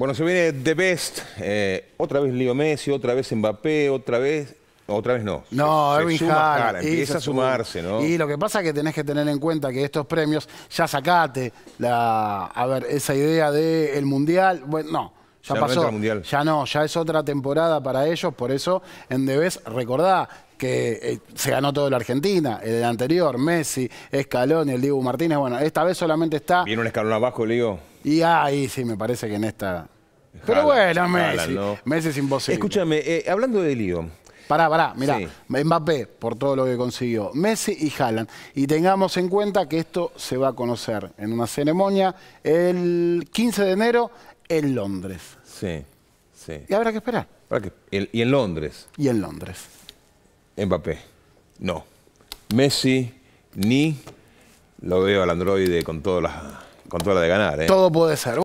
Bueno, se viene The Best, eh, otra vez Leo Messi, otra vez Mbappé, otra vez... Otra vez no. No, empieza a sumarse, ¿no? Y lo que pasa es que tenés que tener en cuenta que estos premios, ya sacate la, a ver, esa idea del Mundial, bueno, no, ya, pasó. ya no, ya es otra temporada para ellos, por eso en The Best recordá, que eh, se ganó todo la Argentina, el anterior, Messi, Escalón, y el Diego Martínez. Bueno, esta vez solamente está. Viene un escalón abajo, el Y ahí sí, me parece que en esta. Pero bueno, Messi. Messi es imposible. Escúchame, eh, hablando de lío. Pará, pará, mirá, Mbappé, por todo lo que consiguió, Messi y Haaland. Y tengamos en cuenta que esto se va a conocer en una ceremonia el 15 de enero en Londres. Sí, sí. Y habrá que esperar. y en Londres. Y en Londres. Mbappé. No. Messi, ni lo veo al androide con, todas las, con todas de ganar. ¿eh? Todo puede ser.